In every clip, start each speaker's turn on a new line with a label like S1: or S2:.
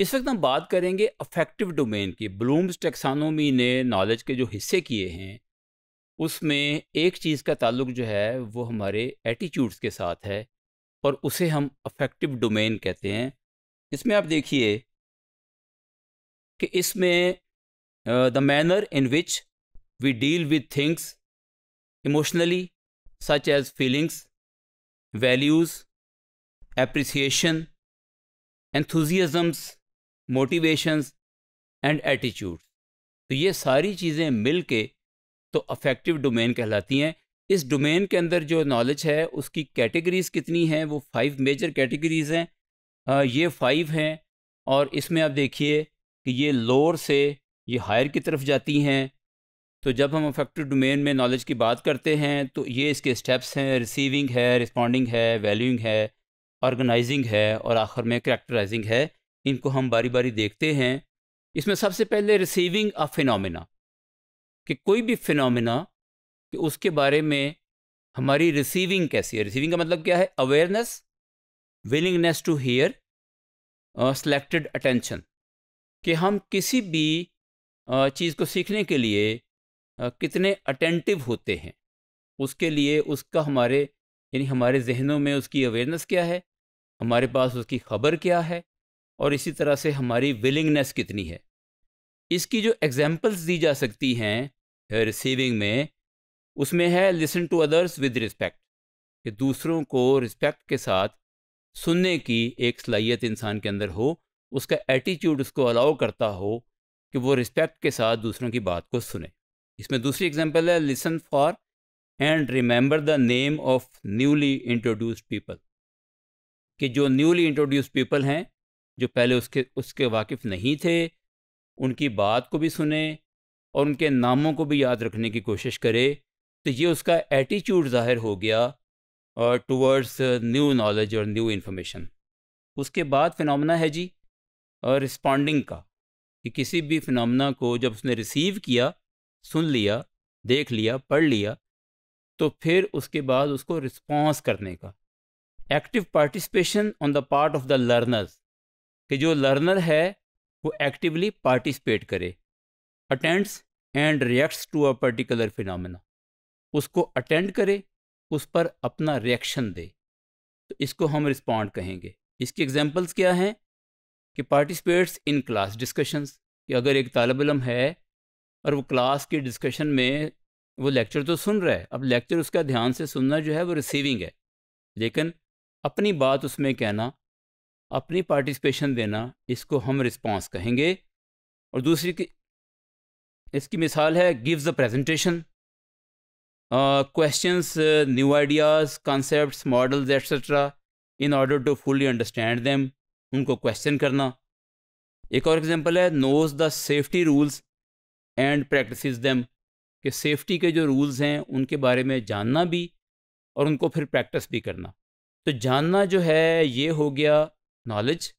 S1: इस वक्त हम बात करेंगे अफेक्टिव डोमेन की ब्लूम्स टेक्सानोमी ने नॉलेज के जो हिस्से किए हैं उसमें एक चीज़ का ताल्लुक जो है वो हमारे एटीट्यूड्स के साथ है और उसे हम अफेक्टिव डोमेन कहते हैं इसमें आप देखिए कि इसमें the manner in which we deal with things emotionally such as feelings values appreciation enthusiasms, motivations and attitudes तो ये सारी चीज़ें मिल के तो अफेक्टिव डोमेन कहलाती हैं इस डोमेन के अंदर जो नॉलेज है उसकी कैटेगरीज कितनी हैं वो फाइव मेजर कैटेगरीज हैं ये फाइव हैं और इसमें आप देखिए कि ये लोअर से ये हायर की तरफ जाती हैं तो जब हम अफेक्टिव डोमेन में नॉलेज की बात करते हैं तो ये इसके स्टेप्स हैं रिसीविंग है रिस्पॉन्डिंग है वैल्यूइंग है ऑर्गेनाइजिंग है और आखिर में करेक्टराइजिंग है इनको हम बारी बारी देखते हैं इसमें सबसे पहले रिसीविंग अ फिनोमिना कि कोई भी फिनोमिना कि उसके बारे में हमारी रिसीविंग कैसी है रिसीविंग का मतलब क्या है awareness willingness to hear selected attention कि हम किसी भी चीज़ को सीखने के लिए कितने अटेंटिव होते हैं उसके लिए उसका हमारे यानी हमारे जहनों में उसकी अवेयरनेस क्या है हमारे पास उसकी खबर क्या है और इसी तरह से हमारी विलिंगनेस कितनी है इसकी जो एग्जाम्पल्स दी जा सकती हैं रिसीविंग में उसमें है listen to others with respect कि दूसरों को रिस्पेक्ट के साथ सुनने की एक सलाहियत इंसान के अंदर हो उसका एटीट्यूड उसको अलाउ करता हो कि वो रिस्पेक्ट के साथ दूसरों की बात को सुने इसमें दूसरी एग्जाम्पल है listen for and remember the name of newly introduced people कि जो न्यूली इंट्रोड्यूस्ड पीपल हैं जो पहले उसके उसके वाकिफ़ नहीं थे उनकी बात को भी सुने और उनके नामों को भी याद रखने की कोशिश करे तो ये उसका एटीट्यूड ज़ाहिर हो गया और टूवर्ड्स न्यू नॉलेज और न्यू इन्फॉर्मेशन उसके बाद फिनमना है जी और रिस्पॉन्डिंग का कि किसी भी फिनमना को जब उसने रिसीव किया सुन लिया देख लिया पढ़ लिया तो फिर उसके बाद उसको रिस्पॉन्स करने का active participation on the part of the learners कि जो लर्नर है वो एक्टिवली पार्टिसिपेट करे attends and reacts to a particular phenomena उसको अटेंड करे उस पर अपना रिएक्शन दे तो इसको हम रिस्पॉन्ड कहेंगे इसकी एग्जांपल्स क्या हैं कि पार्टिसिपेट्स इन क्लास डिस्कशंस कि अगर एक तालब इलम है और वो क्लास के डिस्कशन में वो लेक्चर तो सुन रहा है अब लेक्चर उसका ध्यान से सुनना जो है वो रिसीविंग है लेकिन अपनी बात उसमें कहना अपनी पार्टिसिपेशन देना इसको हम रिस्पॉन्स कहेंगे और दूसरी की इसकी मिसाल है gives the presentation questions new ideas concepts models etcetera in order to fully understand them उनको क्वेश्चन करना एक और एग्जांपल है knows the safety rules and practice them कि सेफ्टी के जो रूल्स हैं उनके बारे में जानना भी और उनको फिर प्रैक्टिस भी करना तो जानना जो है ये हो गया नॉलेज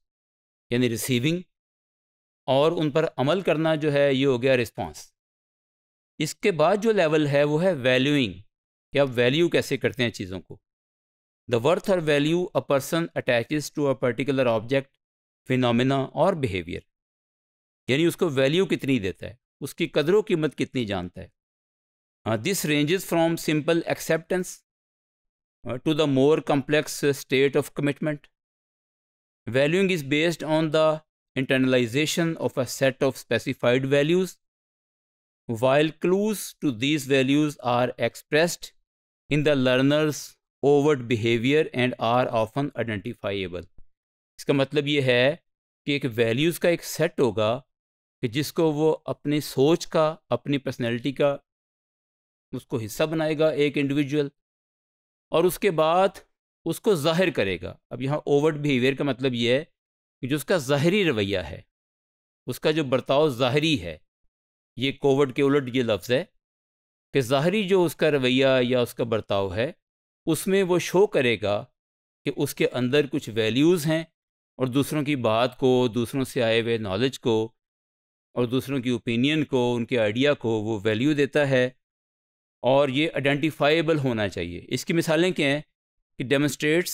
S1: यानी रिसीविंग और उन पर अमल करना जो है ये हो गया रिस्पॉन्स इसके बाद जो लेवल है वो है वैल्यूइंग कि आप वैल्यू कैसे करते हैं चीज़ों को द वर्थ और value a person attaches to a particular object phenomena और बिहेवियर यानी उसको वैल्यू कितनी देता है उसकी कदरों कीमत कितनी जानता है this ranges from simple acceptance to the more complex state of commitment Valuing is based on the internalization of a set of specified values, while clues to these values are expressed in the learner's overt behavior and are often identifiable. इसका मतलब ये है कि एक values का एक set होगा कि जिसको वो अपनी सोच का अपनी पर्सनैलिटी का उसको हिस्सा बनाएगा एक इंडिविजुअल और उसके बाद उसको ज़ाहिर करेगा अब यहाँ ओवर्ट बिहेवियर का मतलब ये है कि जो उसका ज़ाहरी रवैया है उसका जो बर्ताव ज़ाहरी है ये कोवर्ड के उलट ये लफ्ज़ है कि ज़ाहरी जो उसका रवैया या उसका बर्ताव है उसमें वो शो करेगा कि उसके अंदर कुछ वैल्यूज़ हैं और दूसरों की बात को दूसरों से आए हुए नॉलेज को और दूसरों की ओपिनियन को उनके आइडिया को वो वैल्यू देता है और ये आइडेंटिफाइबल होना चाहिए इसकी मिसालें क्या हैं कि demonstrates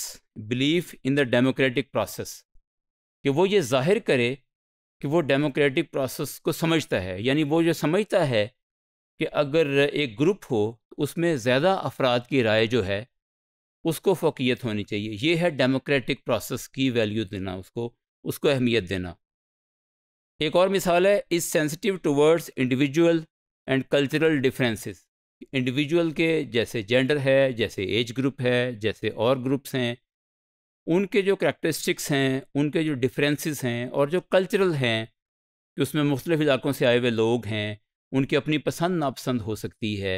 S1: belief in the democratic process कि वो ये जाहिर करे कि वो डेमोक्रेटिक प्रोसेस को समझता है यानी वो जो समझता है कि अगर एक ग्रुप हो तो उसमें ज़्यादा अफराद की राय जो है उसको फोकियत होनी चाहिए ये है डेमोक्रेटिक प्रोसेस की वैल्यू देना उसको उसको अहमियत देना एक और मिसाल है is sensitive towards individual and cultural differences individual के जैसे जेंडर है जैसे एज ग्रुप है जैसे और ग्रुप्स हैं उनके जो करैक्टरिस्टिक्स हैं उनके जो डिफरेंसेस हैं और जो कल्चरल हैं कि उसमें मुख्तलिफ़ इलाकों से आए हुए लोग हैं उनकी अपनी पसंद नापसंद हो सकती है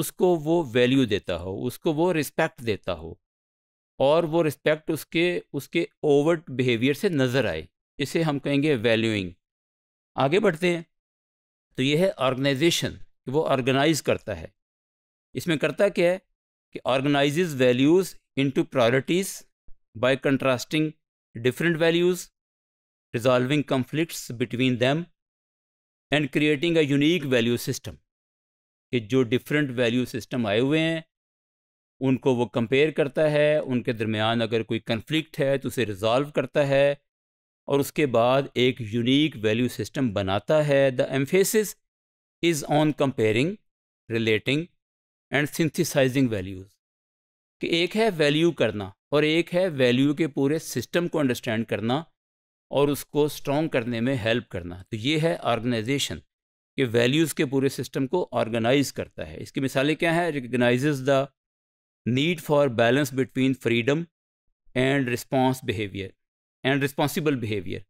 S1: उसको वो वैल्यू देता हो उसको वो रिस्पेक्ट देता हो और वो रिस्पेक्ट उसके उसके ओवर्ट बिहेवियर से नज़र आए इसे हम कहेंगे वैल्यूइंग आगे बढ़ते हैं तो ये है ऑर्गेनाइजेशन कि वो ऑर्गेनाइज करता है इसमें करता क्या है कि organise values into priorities by contrasting different values resolving conflicts between them and creating a unique value system कि जो डिफरेंट वैल्यू सिस्टम आए हुए हैं उनको वो कंपेयर करता है उनके दरमियान अगर कोई कन्फ्लिक्ट है तो उसे रिजॉल्व करता है और उसके बाद एक यूनिक वैल्यू सिस्टम बनाता है the emphasis is on comparing relating and synthesising values कि एक है वैल्यू करना और एक है वैल्यू के पूरे सिस्टम को अंडरस्टैंड करना और उसको स्ट्रॉन्ग करने में हेल्प करना तो ये है ऑर्गेनाइजेशन कि वैल्यूज़ के पूरे सिस्टम को ऑर्गेनाइज करता है इसकी मिसालें क्या हैं recognise the need for balance between freedom and response behaviour and responsible behaviour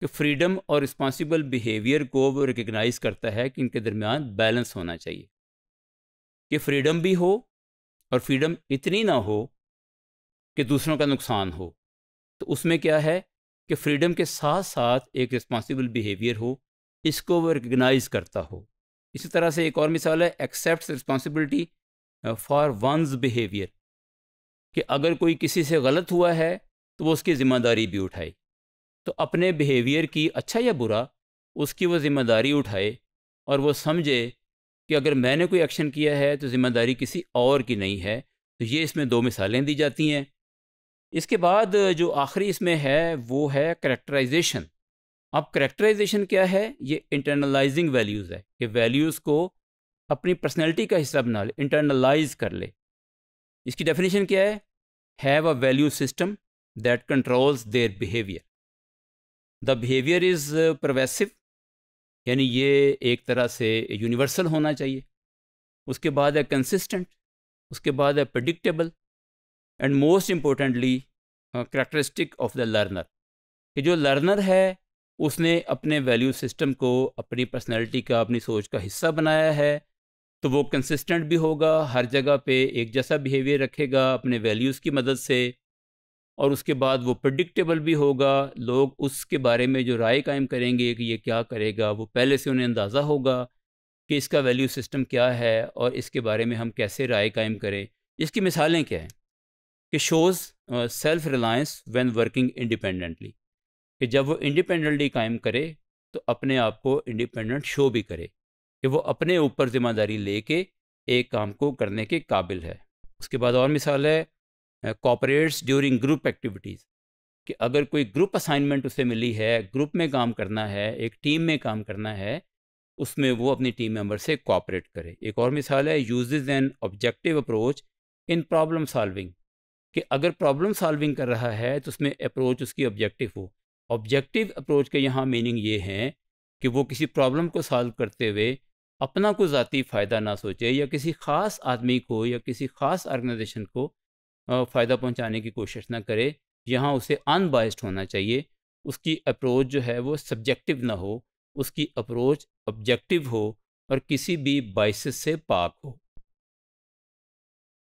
S1: कि फ्रीडम और रिस्पॉन्सिबल बिहेवियर को वो रिकगनाइज करता है कि इनके दरमियान बैलेंस होना चाहिए कि फ्रीडम भी हो और फ्रीडम इतनी ना हो कि दूसरों का नुकसान हो तो उसमें क्या है कि फ्रीडम के साथ साथ एक रिस्पॉन्सिबल बिहेवियर हो इसको वो रिकगनाइज करता हो इसी तरह से एक और मिसाल है accept responsibility for one's behaviour कि अगर कोई किसी से गलत हुआ है तो वो उसकी ज़िम्मेदारी भी उठाए तो अपने बिहेवियर की अच्छा या बुरा उसकी वो ज़िम्मेदारी उठाए और वो समझे कि अगर मैंने कोई एक्शन किया है तो ज़िम्मेदारी किसी और की नहीं है तो ये इसमें दो मिसालें दी जाती हैं इसके बाद जो आखिरी इसमें है वो है करेक्टराइजेशन अब करेक्टराइजेशन क्या है ये इंटरनलाइजिंग वैल्यूज़ है कि वैल्यूज़ को अपनी पर्सनैलिटी का हिस्सा बना ले इंटरनलाइज कर ले इसकी डेफिनेशन क्या है have a value system that controls their behaviour the behaviour is progressive यानी ये एक तरह से यूनिवर्सल होना चाहिए उसके बाद है कंसिस्टेंट उसके बाद है predictable and most importantly characteristic of the learner कि जो लर्नर है उसने अपने वैल्यू सिस्टम को अपनी पर्सनैलिटी का अपनी सोच का हिस्सा बनाया है तो वो कंसिस्टेंट भी होगा हर जगह पे एक जैसा बिहेवियर रखेगा अपने वैल्यूज़ की मदद से और उसके बाद वो प्रडिक्टेबल भी होगा लोग उसके बारे में जो राय कायम करेंगे कि ये क्या करेगा वो पहले से उन्हें अंदाज़ा होगा कि इसका वैल्यू सिस्टम क्या है और इसके बारे में हम कैसे राय कायम करें इसकी मिसालें क्या हैं कि shows self reliance when working independently कि जब वो इंडिपेंडेंटली कायम करे तो अपने आप को इंडिपेंडेंट शो भी करे कि वो अपने ऊपर ज़िम्मेदारी ले के एक काम को करने के काबिल है उसके बाद और मिसाल है कॉपरेट्स ड्यूरिंग ग्रुप एक्टिविटीज़ कि अगर कोई ग्रुप असाइनमेंट उसे मिली है ग्रुप में काम करना है एक टीम में काम करना है उसमें वो अपनी टीम मेंबर से कॉपरेट करे एक और मिसाल है uses an objective approach in problem solving कि अगर प्रॉब्लम सॉल्विंग कर रहा है तो उसमें अप्रोच उसकी ऑब्जेक्टिव हो ऑब्जेक्टिव अप्रोच के यहाँ मीनिंग ये हैं कि वो किसी प्रॉब्लम को सॉल्व करते हुए अपना कोई ज़ाती फ़ायदा ना सोचे या किसी ख़ास आदमी को या किसी ख़ास ऑर्गेनाइजेशन को फ़ायदा पहुंचाने की कोशिश ना करे यहाँ उसे अनबाइस्ड होना चाहिए उसकी अप्रोच जो है वो सब्जेक्टिव ना हो उसकी अप्रोच ऑब्जेक्टिव हो और किसी भी बाइसिस से पाक हो